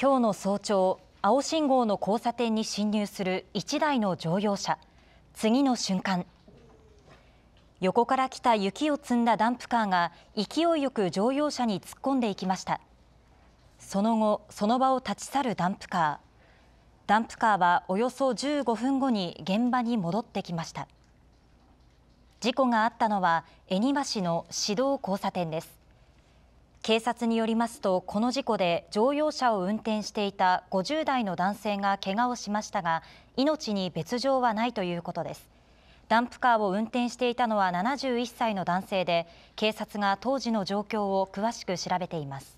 今日の早朝青信号の交差点に進入する1台の乗用車次の瞬間横から来た雪を積んだダンプカーが勢いよく乗用車に突っ込んでいきましたその後その場を立ち去るダンプカーダンプカーはおよそ15分後に現場に戻ってきました事故があったのは恵庭市の市道交差点です警察によりますと、この事故で乗用車を運転していた50代の男性が怪我をしましたが、命に別状はないということです。ダンプカーを運転していたのは71歳の男性で、警察が当時の状況を詳しく調べています。